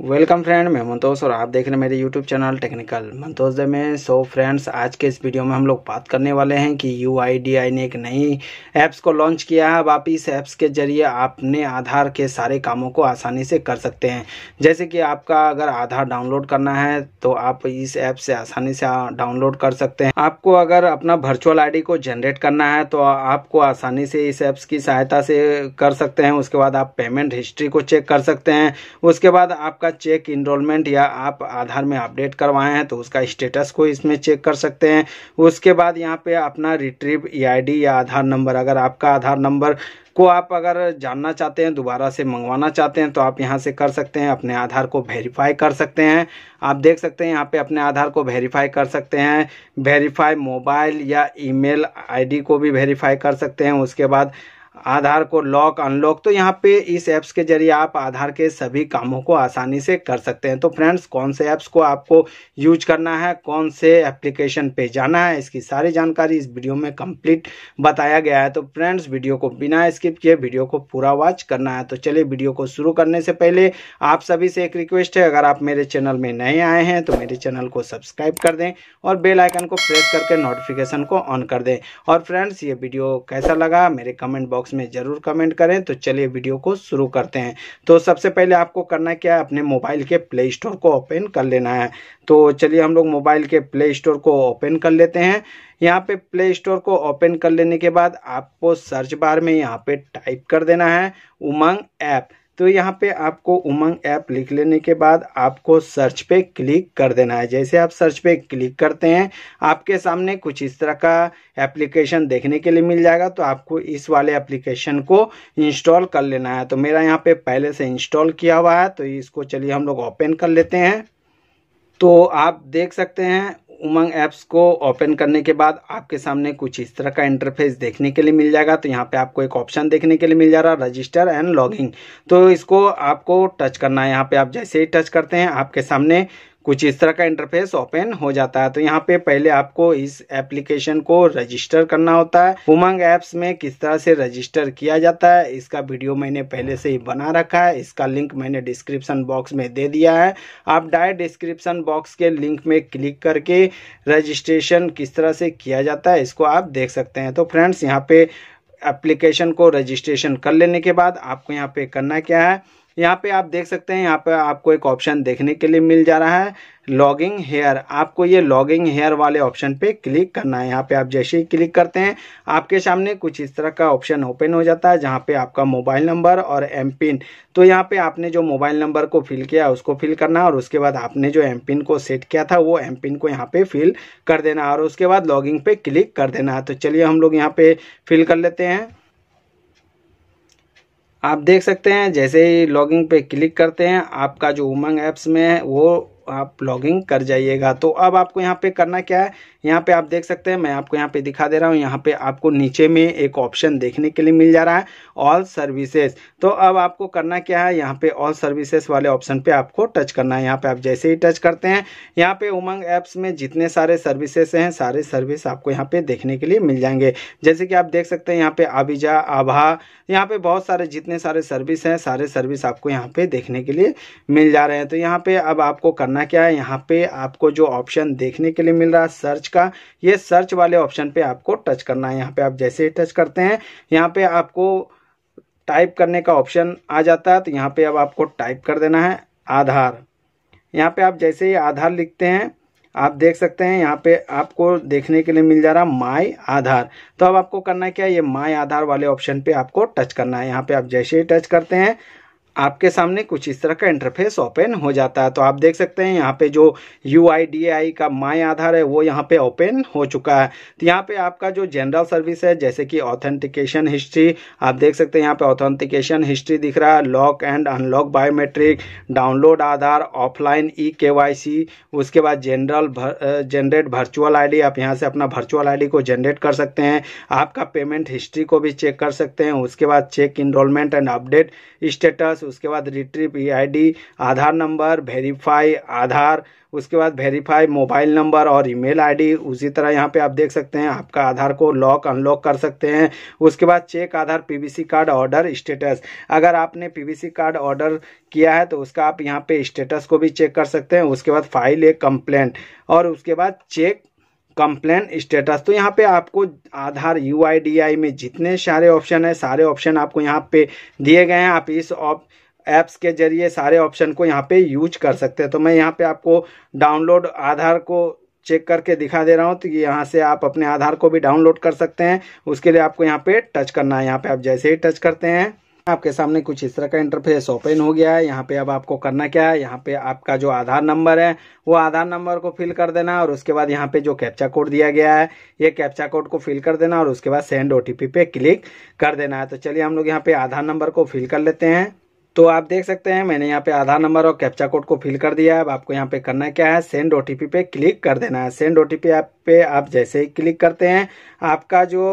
welcome friend मैं मंतोष और आप देख रहे हैं मेरे यूट्यूब चैनल टेक्निकल मंतोष दे में सो फ्रेंड्स आज के इस वीडियो में हम लोग बात करने वाले हैं कि यू ने एक नई ऐप्स को लॉन्च किया है अब आप इस ऐप्स के जरिए आपने आधार के सारे कामों को आसानी से कर सकते हैं जैसे कि आपका अगर आधार डाउनलोड करना है तो आप इस ऐप से आसानी से डाउनलोड कर सकते हैं आपको अगर अपना वर्चुअल आई को जनरेट करना है तो आपको आसानी से इस ऐप्स की सहायता से कर सकते हैं उसके बाद आप पेमेंट हिस्ट्री को चेक कर सकते हैं उसके बाद आप आपका चेक इनरोलमेंट या आप आधार में अपडेट करवाए हैं तो उसका स्टेटस को इसमें चेक कर सकते हैं उसके बाद यहाँ पे अपना रिट्रीव ई e या आधार नंबर अगर आपका आधार नंबर को आप अगर जानना चाहते हैं दोबारा से मंगवाना चाहते हैं तो आप यहाँ से कर सकते हैं अपने आधार को वेरीफाई कर सकते हैं आप देख सकते हैं यहाँ पे अपने आधार को वेरीफाई कर सकते हैं वेरीफाई मोबाइल या ईमेल आईडी को भी वेरीफाई कर सकते हैं उसके बाद आधार को लॉक अनलॉक तो यहाँ पे इस ऐप्स के जरिए आप आधार के सभी कामों को आसानी से कर सकते हैं तो फ्रेंड्स कौन से ऐप्स को आपको यूज करना है कौन से एप्लीकेशन पे जाना है इसकी सारी जानकारी इस वीडियो में कंप्लीट बताया गया है तो फ्रेंड्स वीडियो को बिना स्किप किए वीडियो को पूरा वॉच करना है तो चलिए वीडियो को शुरू करने से पहले आप सभी से एक रिक्वेस्ट है अगर आप मेरे चैनल में नए आए हैं तो मेरे चैनल को सब्सक्राइब कर दें और बेलाइकन को प्रेस करके नोटिफिकेशन को ऑन कर दें और फ्रेंड्स ये वीडियो कैसा लगा मेरे कमेंट बॉक्स बॉक्स में ज़रूर कमेंट करें तो चलिए वीडियो को शुरू करते हैं तो सबसे पहले आपको करना क्या है अपने मोबाइल के प्ले स्टोर को ओपन कर लेना है तो चलिए हम लोग मोबाइल के प्ले स्टोर को ओपन कर लेते हैं यहाँ पे प्ले स्टोर को ओपन कर लेने के बाद आपको सर्च बार में यहाँ पे टाइप कर देना है उमंग ऐप तो यहाँ पे आपको उमंग ऐप लिख लेने के बाद आपको सर्च पे क्लिक कर देना है जैसे आप सर्च पे क्लिक करते हैं आपके सामने कुछ इस तरह का एप्लीकेशन देखने के लिए मिल जाएगा तो आपको इस वाले एप्लीकेशन को इंस्टॉल कर लेना है तो मेरा यहाँ पे पहले से इंस्टॉल किया हुआ है तो इसको चलिए हम लोग ओपन कर लेते हैं तो आप देख सकते हैं उमंग ऐप्स को ओपन करने के बाद आपके सामने कुछ इस तरह का इंटरफेस देखने के लिए मिल जाएगा तो यहाँ पे आपको एक ऑप्शन देखने के लिए मिल जा रहा है रजिस्टर एंड लॉगिंग तो इसको आपको टच करना है यहाँ पे आप जैसे ही टच करते हैं आपके सामने कुछ इस तरह का इंटरफेस ओपन हो जाता है तो यहाँ पे पहले आपको इस एप्लीकेशन को रजिस्टर करना होता है उमंग ऐप्स में किस तरह से रजिस्टर किया जाता है इसका वीडियो मैंने पहले से ही बना रखा है इसका लिंक मैंने डिस्क्रिप्शन बॉक्स में दे दिया है आप डायरेक्ट डिस्क्रिप्शन बॉक्स के लिंक में क्लिक करके रजिस्ट्रेशन किस तरह से किया जाता है इसको आप देख सकते हैं तो फ्रेंड्स यहाँ पे एप्लीकेशन को रजिस्ट्रेशन कर लेने के बाद आपको यहाँ पे करना क्या है यहाँ पे आप देख सकते हैं यहाँ पे आपको एक ऑप्शन देखने के लिए मिल जा रहा है लॉगिंग हेयर आपको ये लॉगिंग हेयर वाले ऑप्शन पे क्लिक करना है यहाँ पे आप जैसे ही क्लिक करते हैं आपके सामने कुछ इस तरह का ऑप्शन ओपन हो जाता है जहाँ पे आपका मोबाइल नंबर और एम पिन तो यहाँ पे आपने जो मोबाइल नंबर को फिल किया उसको फिल करना और उसके बाद आपने जो एम पिन को सेट किया था वो एम पिन को यहाँ पे फिल कर देना और उसके बाद लॉगिंग पे क्लिक कर देना तो चलिए हम लोग यहाँ पे फिल कर लेते हैं आप देख सकते हैं जैसे ही लॉगिंग पे क्लिक करते हैं आपका जो उमंग ऐप्स में है वो आप लॉगिंग कर जाइएगा तो अब आपको यहाँ पे करना क्या है यहाँ पे आप देख सकते हैं मैं आपको यहाँ पे दिखा दे रहा हूँ यहाँ पे आपको नीचे में एक ऑप्शन देखने के लिए मिल जा रहा है ऑल सर्विसेज तो अब आपको करना क्या है यहाँ पे ऑल सर्विसेज वाले ऑप्शन पे आपको टच करना है यहाँ पे आप जैसे ही टच करते हैं यहाँ पे उमंग एप्स में जितने सारे सर्विसेस हैं सारे सर्विस आपको यहाँ पे देखने के लिए मिल जाएंगे जैसे कि आप देख सकते हैं यहाँ पे आबिजा आभा यहाँ पे बहुत सारे जितने सारे सर्विस हैं सारे सर्विस आपको यहाँ पे देखने के लिए मिल जा रहे हैं तो यहाँ पे अब आपको करना करना क्या है यहाँ पे आपको जो ऑप्शन देखने के लिए मिल रहा है सर्च का ये सर्च वाले ऑप्शन पे आपको टच करना है यहाँ पे आप जैसे ही टच करते हैं यहाँ पे आपको टाइप करने का ऑप्शन आ जाता है तो यहाँ पे अब आपको टाइप कर देना है आधार यहाँ पे आप जैसे ही आधार लिखते हैं आप देख सकते हैं यहाँ पे आपको देखने के लिए मिल जा रहा माय आधार तो अब आपको करना क्या है ये माय आधार वाले ऑप्शन पे आपको टच करना है यहाँ पे आप जैसे ही टच करते हैं आपके सामने कुछ इस तरह का इंटरफेस ओपन हो जाता है तो आप देख सकते हैं यहाँ पे जो यू का माय आधार है वो यहाँ पे ओपन हो चुका है तो यहाँ पे आपका जो जनरल सर्विस है जैसे कि ऑथेंटिकेशन हिस्ट्री आप देख सकते हैं यहाँ पे ऑथेंटिकेशन हिस्ट्री दिख रहा है lock and unlock biometric download Aadhaar offline E के उसके बाद जनरल जनरेट वर्चुअल आई आप यहाँ से अपना वर्चुअल आई को जनरेट कर सकते हैं आपका पेमेंट हिस्ट्री को भी चेक कर सकते हैं उसके बाद check enrolment and update status उसके बाद रिट्रिप ई आई आधार नंबर वेरीफाई आधार उसके बाद वेरीफाई मोबाइल नंबर और ईमेल आईडी उसी तरह यहाँ पे आप देख सकते हैं आपका आधार को लॉक अनलॉक कर सकते हैं उसके बाद check Aadhaar PVC card order status अगर आपने पीवीसी कार्ड ऑर्डर किया है तो उसका आप यहाँ पे स्टेटस को भी चेक कर सकते हैं उसके बाद फाइल एक कंप्लेंट और उसके बाद चेक कंप्लेन स्टेटस तो यहाँ पे आपको आधार यू में जितने सारे ऑप्शन है सारे ऑप्शन आपको यहाँ पे दिए गए हैं आप इस ऑप ऐप्स के जरिए सारे ऑप्शन को यहाँ पे यूज कर सकते हैं तो मैं यहाँ पे आपको डाउनलोड आधार को चेक करके दिखा दे रहा हूँ तो यहाँ से आप अपने आधार को भी डाउनलोड कर सकते हैं उसके लिए आपको यहाँ पे टच करना है यहाँ पे आप जैसे ही टच करते हैं आपके सामने कुछ इस तरह का इंटरफेस ओपन हो गया है यहाँ पे अब आपको करना क्या है यहाँ पे आपका जो आधार नंबर है वो आधार नंबर को फिल कर देना और उसके बाद यहाँ पे जो कैप्चा कोड दिया गया है ये कैप्चा कोड को फिल कर देना और उसके बाद सेंड ओटीपी पे क्लिक कर देना है तो चलिए हम लोग यहाँ पे आधार नंबर को फिल कर लेते हैं तो आप देख सकते हैं मैंने यहाँ पे आधार नंबर और कैप्चा कोड को फिल कर दिया है अब आपको यहाँ पे करना क्या है सेंड ओटीपी पे क्लिक कर देना है सेंड ओटीपी ऐप पे आप जैसे ही क्लिक करते हैं आपका जो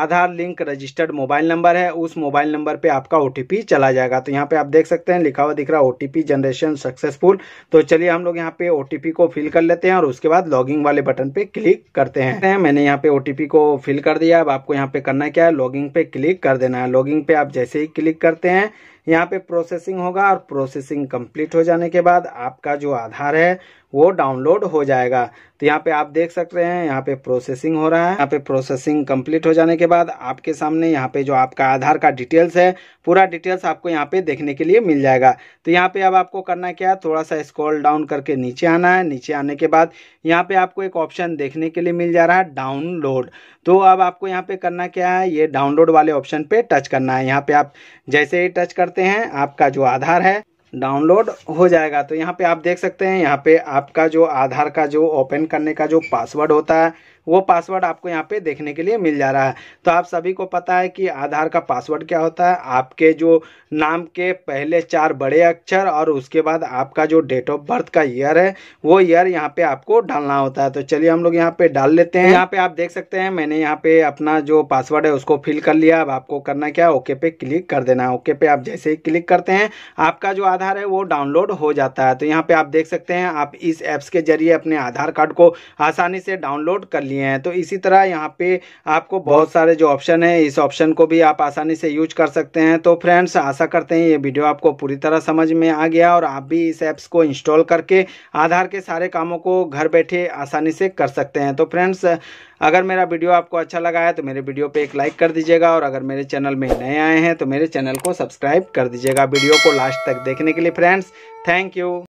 Aadhaar link registered mobile number है उस मोबाइल नंबर पे आपका ओ चला जाएगा तो यहाँ पे आप देख सकते हैं लिखा हुआ दिख रहा है ओ जनरेशन सक्सेसफुल तो चलिए हम लोग यहाँ पे ओ को फिल कर लेते हैं और उसके बाद लॉगिंग वाले बटन पे क्लिक करते हैं मैंने यहाँ पे ओ को फिल कर दिया अब आपको यहाँ पे करना क्या है लॉगिंग पे क्लिक कर देना है लॉगिंग पे आप जैसे ही क्लिक करते हैं यहाँ पे प्रोसेसिंग होगा और प्रोसेसिंग कंप्लीट हो जाने के बाद आपका जो आधार है वो डाउनलोड हो जाएगा तो यहाँ पे आप देख सकते हैं यहाँ पे प्रोसेसिंग हो रहा है यहाँ पे प्रोसेसिंग कंप्लीट हो जाने के बाद आपके सामने यहाँ पे जो आपका आधार का डिटेल्स है पूरा डिटेल्स आपको यहाँ पे देखने के लिए मिल जाएगा तो यहाँ पे अब आपको करना क्या है थोड़ा सा स्क्रॉल डाउन करके नीचे आना है नीचे आने के बाद यहाँ पे आपको एक ऑप्शन देखने के लिए मिल जा रहा है डाउनलोड तो अब आपको यहाँ पे करना क्या है ये डाउनलोड वाले ऑप्शन पे टच करना है यहाँ पे आप जैसे ही टच करते करते हैं आपका जो आधार है डाउनलोड हो जाएगा तो यहाँ पे आप देख सकते हैं यहाँ पे आपका जो आधार का जो ओपन करने का जो पासवर्ड होता है वो पासवर्ड आपको यहाँ पे देखने के लिए मिल जा रहा है तो आप सभी को पता है कि आधार का पासवर्ड क्या होता है आपके जो नाम के पहले चार बड़े अक्षर और उसके बाद आपका जो डेट ऑफ बर्थ का ईयर है वो ईयर यहाँ पे आपको डालना होता है तो चलिए हम लोग यहाँ पे डाल लेते हैं यहाँ पे आप देख सकते हैं मैंने यहाँ पे अपना जो पासवर्ड है उसको फिल कर लिया अब आपको करना क्या है ओके पे क्लिक कर देना है ओके पे आप जैसे ही क्लिक करते हैं आपका जो आधार है वो डाउनलोड हो जाता है तो यहाँ पे आप देख सकते हैं आप इस एप्स के जरिए अपने आधार कार्ड को आसानी से डाउनलोड कर लिए हैं तो इसी तरह यहाँ पे आपको बहुत सारे जो ऑप्शन है इस ऑप्शन को भी आप आसानी से यूज कर सकते हैं तो फ्रेंड्स आशा करते हैं ये वीडियो आपको पूरी तरह समझ में आ गया और आप भी इस ऐप्स को इंस्टॉल करके आधार के सारे कामों को घर बैठे आसानी से कर सकते हैं तो फ्रेंड्स अगर मेरा वीडियो आपको अच्छा लगा है तो मेरे वीडियो पे एक लाइक कर दीजिएगा और अगर मेरे चैनल में नए आए हैं तो मेरे चैनल को सब्सक्राइब कर दीजिएगा वीडियो को लास्ट तक देखने के लिए फ्रेंड्स थैंक यू